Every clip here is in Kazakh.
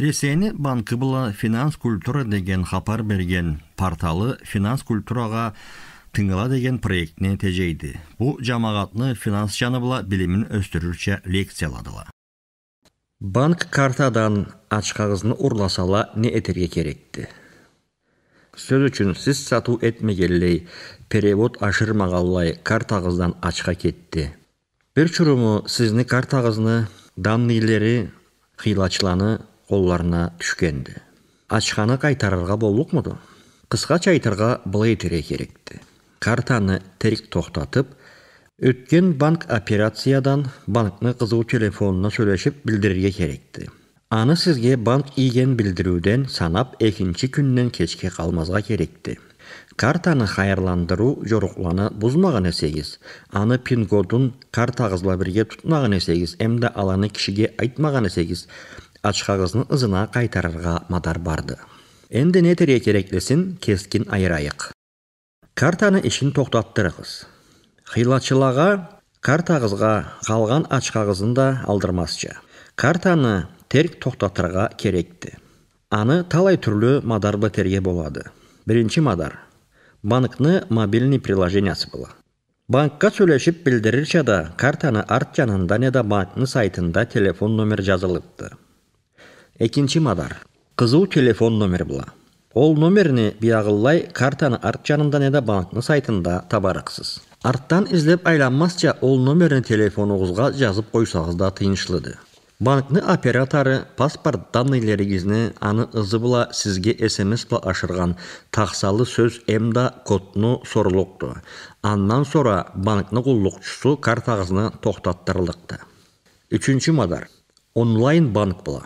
ресейне банкы бұла финанс культура деген хапар берген порталы финанс культураға тыңыла деген проектіне тежейді бұл жамағатны финанс жаны бұла білімін өстүрүрчө лекцияладыла банк картадан ачкагызны ұрласала не этерге керекті? сөз үшін сіз сату этмегенлей перевод ашырмағалай картағыздан ачка кетті. Бір чүрімі сізні картагызны данныйлері, қилачыланы, қолларына түшкенді ашқаны ашхана қайтарырға мұды қысқа айтарға былай тере керекті картаны тірік тоқтатып өткен банк операциядан банкны қызыл телефонына сөйлесіп білдірге керекті аны сізге банк иген білдіруден санап екінші күннен кешке қалмазға керекті картаны хайырландыру жорықланы бұзмаған есегіз аны пин кодын картағызла бірге тұтмаған есегіз әмді аланы кішіге айтмаған есегіз Ашқағызның ызына қайтарырға мадар барды. Енді не тере кереклесін кескін айырайық. Картаны ішін тоқтаттырығыз. Хилатшылаға картағызға қалған ачкагызын да алдырмасчы Картаны терк тоқтаттырға керекті. Аны талай түрлі мадарбы терге болады. Бірінші мадар. Банкны мобильный приложениясы бұла. банкка сүйлөшүп білдірірші да картаны арт жанында неда банктын сайтында телефон номер жазылыпты экинчи мадар Қызыу телефон номер була ол номерни биягыллай картаны арт жанында неде банктын сайтында табарыксыз арттан издеп айланмасча ол номерни телефонуңузга жазып койсоңуз да тыйынчылыды банкны оператору паспорт данныйлериңизни аны ызы була сизге смс ба ашырган таксалы сөз эмда кодну сорулукту андан сора банктын куллукчусу картаңызны токтоттурулукты үчүнчү мадар онлайн банк була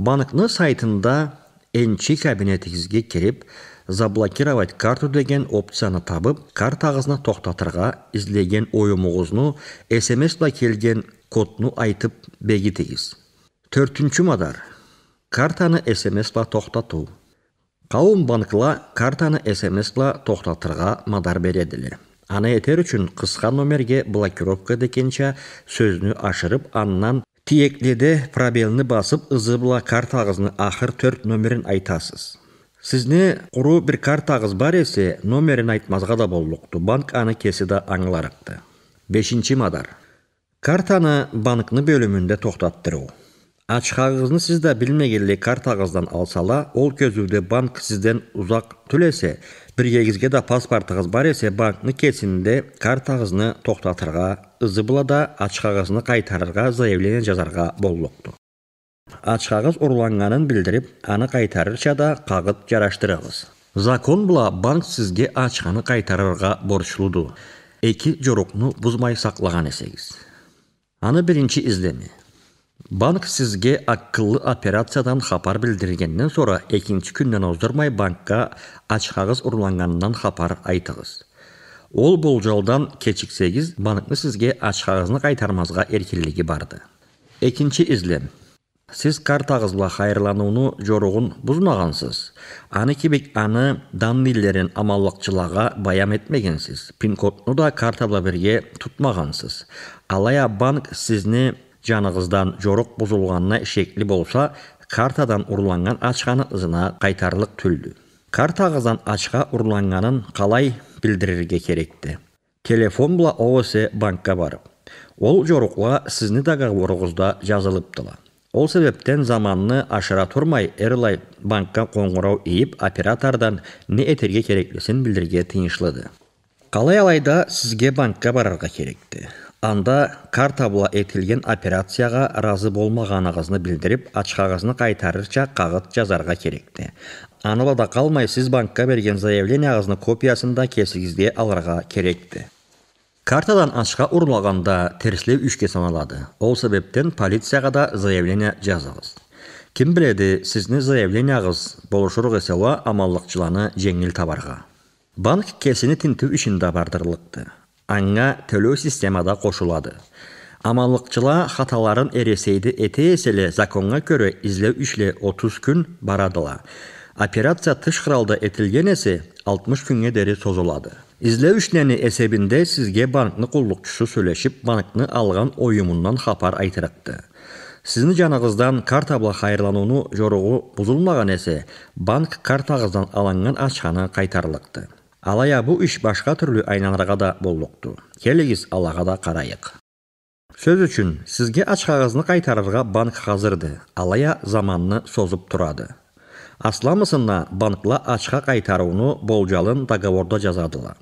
банкны сайтында энчи кабинетиңизге кирип заблокировать карту деген опцияны табып тоқтатырға іздеген издеген sms ла келген кодну айтып 4 төртүнчү мадар картаны ла тоқтату. қауым банкла картаны ла тоқтатырға мадар бередилер аны етер үшін қысқа номерге блокировка декенше сөзіні ашырып аннан Тиекледі пробеліні басып ызы бұла картағыздың ақыр төрт номерін айтасыз сізне құру бір картағыз бар есе номерін айтмазға да боллықты банк аны да аңларықты бешінші мадар картаны банкны бөлімінде тоқтаттыру ачкагыңызды сізді эле картагыздан алсала ол кезүүдө банк сизден узак түлесе биргегизге да паспортуңуз бар эсе банкны кесинде картагызны токтотурга ызы да ачкагызны кайтарырга заявление жазарга боллуктур ачкагыз урланганын билдирип аны кайтарырча да кагыт жараштырабыз закон була банк сизге ачканы кайтарырга борчулуду эки жорукну бузмай саклаган эсеңиз аны биринчи издеме банк сізге акыллы операциядан хабар билдиргенден сора екінші күннен оздырмай банкка ачқағыз ұрланғанынан урланганынан айтығыз. ол болжалдан жолдан банктын банкны сізге қайтармазға қайтармазға эркиндиги барды Екінші излем Сіз картағызла қайырлануыны жоруғын бұзмағансыз. аны кебек аны данныйлерин амаллықчылаға баям етмегенсіз. пин кодны да картабла бірге тутмагансыз алая банк сизни жанығыздан жорық бұзылғанына шекли болса картадан ұрланған ақшаны ызына қайтарлық түлді картағыздан ачка ұрланғанын қалай білдірерге керекті телефон бұла оосе банкка барып ол жорықла сізні договорыңызда жазылыптыла ол себептен заманны ашыра турмай эрлай банкқа қоңырау иіп оператордан не етерге кереклісін білдірге тыйыншылады қалай алайда сізге банкқа барарға керекті анда картабыла этилген операцияға разы болмағанығызны білдіріп ачкагызны кайтарырча кагыт жазарга керекти анылада калмай сиз банкка берген заявленияңыздын копиясын да кесигизде аларга керекти картадан ашқа ұрлағанда терслеу үшке саналады ол себептен полицияга да заявление жазыңыз ким биледи сиздин заявленияңыз болушурук эсела амаллыкчыланы жеңил табарга банк кесини тинтүү ишинде аңа төлеу системада кошулады Аманлықчыла хаталарын эресейди әте еселі законға көрө издөө ишле 30 күн барадыла операция тыш кыралда этилген эсе 60 күнге дери созулады издөө ишлени эсебинде сизге банкны кулдукчусу сүйлөшүп банкны алған ойымынан хабар айтыракты сиздин жаныңыздан карта бла кайрыланууну жоругу бузулмаган эсе банк картағыздан алынган ачканы кайтарылыкты алая бұл іш башқа түрлі айналарға да болдықты Келегіз аллаға да қарайық сөз үшін сізге ачқағызны қағазны қайтарырға банк қазырды. алая заманны созып тұрады Асламысында банкла ашқа қайтаруыны болжалын договорда жазадыла.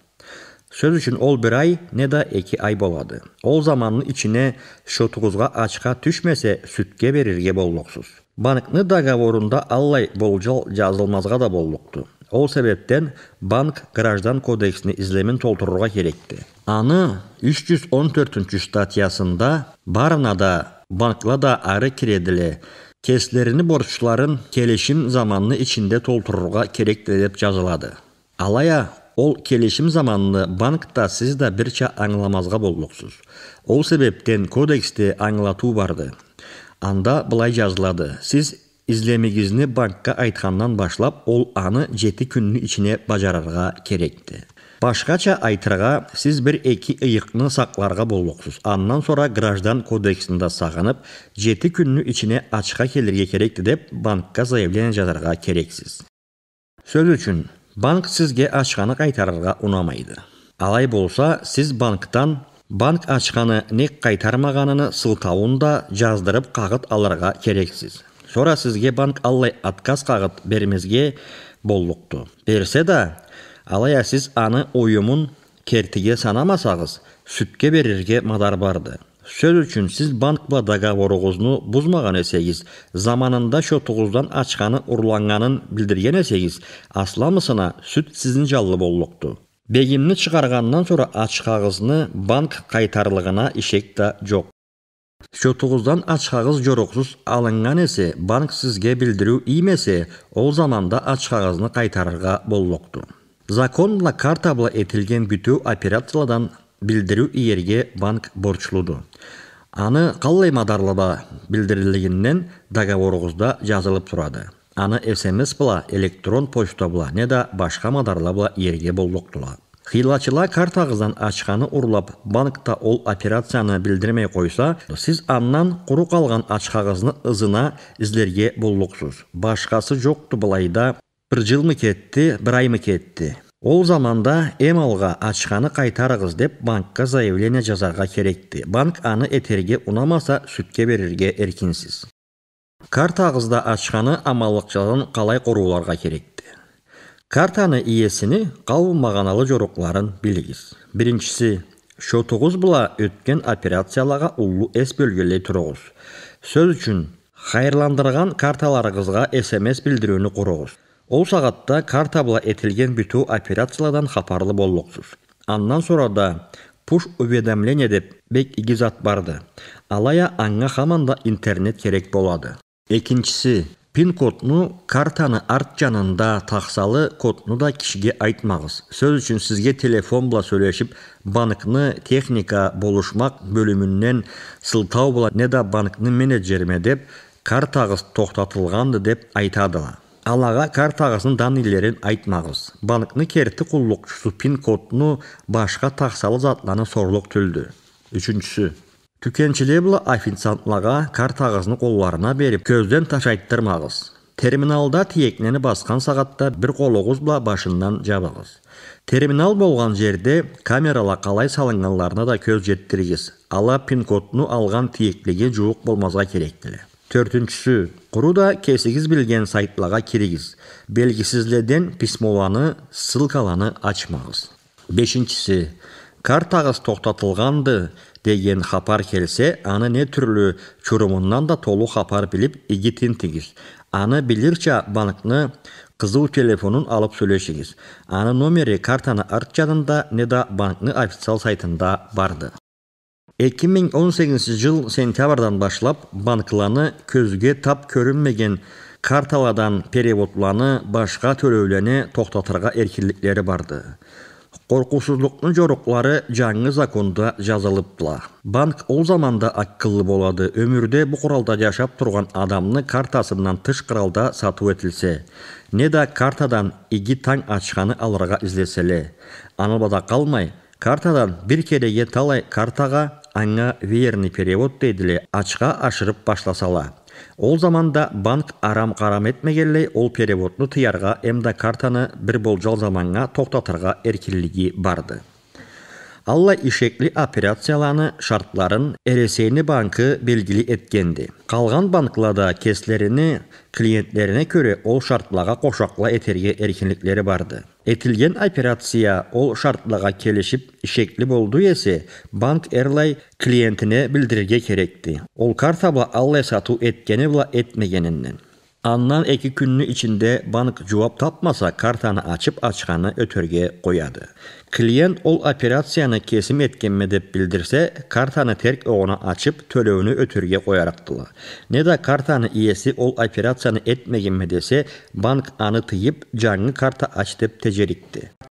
сөз үшін ол бір ай не да екі ай болады ол заманның ішіне шотуңузга ачка түшмесе сүтке берерге болдуксуз банктын договорунда аллай болжал жазылмазга да болдукту ол себептен банк граждан кодексіне ізлемін толтыруға керекті аны 314 статьясында барынада банкла да ары кіреділі кеслеріні борчуларын келешім заманыны ішінде толтыруға керекті деп жазылады алая ол келешім заманны банкта сіз да бірча аңламазға болдықсыз ол себептен кодексте аңлату барды анда былай жазылады сіз излемигизни банкка айткандан башлап ол аны жети күндүн ичине бажарарга керекти башкача айтырга сиз бир эки ыйыкны сакларга болмоксуз андан соңра граждан кодексинде сагынып жети күндүн ичине ачка келерге керекти деп банкка заявление жазарга керексиз сөз үчүн банк сизге ачканы қайтарырға унамайды алай болса сиз банктан банк ачканы не қайтармағанын сылтауын да жаздырып қағыт аларға керексіз. Сора сізге банк аллай отказ қағып бермезге боллықты. Берсе да, алая сіз аны ойымын кертіге санамасағыз, сүтке берерге мадар барды. Сөз үшін сіз банк банкла орығызны бұзмаған әсегіз, заманында шотуғыздан ашқаны ұрланғанын білдірген әсегіз, асламысына сүт сізін жаллы боллықты. Бегімні шығарғаннан sonra ашқағызны банк қайтарлығына ішек та жоқ счетуңуздан ачкагыз жоруқсыз алынган эсе банк сізге билдирүү иймесе ол заманда ачкагызды кайтарырга болмокту закон картабла картабыла этилген бүтүү операциядан билдирүү иерге банк борчылуды. аны қаллай мадарлыба билдирилгенден договоруңузда жазылып тұрады. аны смс бла электрон почта не да башка мадарлабла ерге иерге Хилачылар картағыздан ачканы ұрлап, банкта ол операцияны білдірмей қойса, сіз аннан құру қалған ачқағызны ызына іздерге боллықсыз. Башқасы жоқты былайда бір жылмы кетті, бір аймы кетті. Ол заманда алға ачканы қайтарығыз деп банкқа заявление жазарға керекті. Банк аны этерге ұнамаса сүтке берерге еркінсіз. Картағызда ачканы амалықшадан қалай қоруларға керекті картаны иесіне қауым жоруқларын білгіз. Біріншісі, биринчиси шотуғыз була өткен операцияларга ұлу эс бөлгүлөй тұрығыз сөз үчүн қайырландырған карталарыңызға смс билдирүүнү құрығыз. ол сағатта карта бұла этилген бүту операциялардан хабарлы болуқсыз андан сорада да пуш уведомление деп бек иги зат барды алая аңға хаманда интернет керек болады екіншісі пин кодну картаны арт жанында тақсалы кодну да кишиге айтмағыз сөз үшін сізге телефон бұла сөйлешіп банкны техника болушмақ бөлүмүнөн сылтау бұла не да банкны менеджеріме деп картағыз тоқтатылғанды деп айтадыла алаға картағысын данныйлерин айтмағыз банкны керти куллукчусу пин кодну башқа тақсалы затланы сорлук түлді үчүнчүсү бұл официантлаға картагызны қолларына беріп, көзден ташайттырмағыз. терминалда тиекнени басқан сағатта бір қолығыз бла башынан жабағыз. терминал болған жерде камералар қалай салыңғанларына да көз жеткиргиз Ала пин алған алган жуық жуук керектілі. Төртіншісі, Құруда кесігіз білген да кесигиз билген сайтларга киригиз белгисизлерден писмоланы «Картағыз тоқтатылғанды» деген хабар келсе аны не түрлі чурумундан да толу хабар біліп, иги тегіз. аны билирча банкны қызыл телефонын алып сөйлөшүңүз Аны номери картаны арт жанында не да официал сайтында барды 2018 жыл сентябрдан башлап банкланы көзге тап көрінмеген карталардан переводланы башка төлөөлөрүнө тоқтатырға эркиндиктери барды коркуусуздуктун жоруқлары жаңы законда жазылыптыла банк ол заманда аққылы болады өмірде бұ жашап тұрған адамны картасынан тыш құралда сату этилсе не да картадан иги таң ашқаны алырға үзлеселі. анылбада қалмай, картадан бір кереге талай картаға аңа верный перевод дейділі, ашқа ашырып башласала ол заманда банк арам қарам етмегелі ол переводны тыярға эмда картаны бір болжал заманға тоқтатырға эркиндиги барды Алла ишекли операцияланы шартларын әресейні банкы белгілі еткенді. Қалған банклада кеслеріні клиентлеріне көре ол шартлаға қошақла этерге еркінліктері барды. Етілген операция ол шартлаға келишип ішеклі болды есе, банк Эрлай клиентіне билдирге керекті. Ол картабла Алла сату эткени бұла Annan iki gününü içinde bank cevap tapmasa kartanı açıp açkanı ötürge koyadı. Klient ol operasyonu kesim etkemme dep bildirse kartanı terk oğuna açıp tölövünü ötürge koyaraktılar. Ne de kartanı iyesi ol operasiyanı etmegemme dese bank anı tıyıp canlı karta aç dep tecerikti.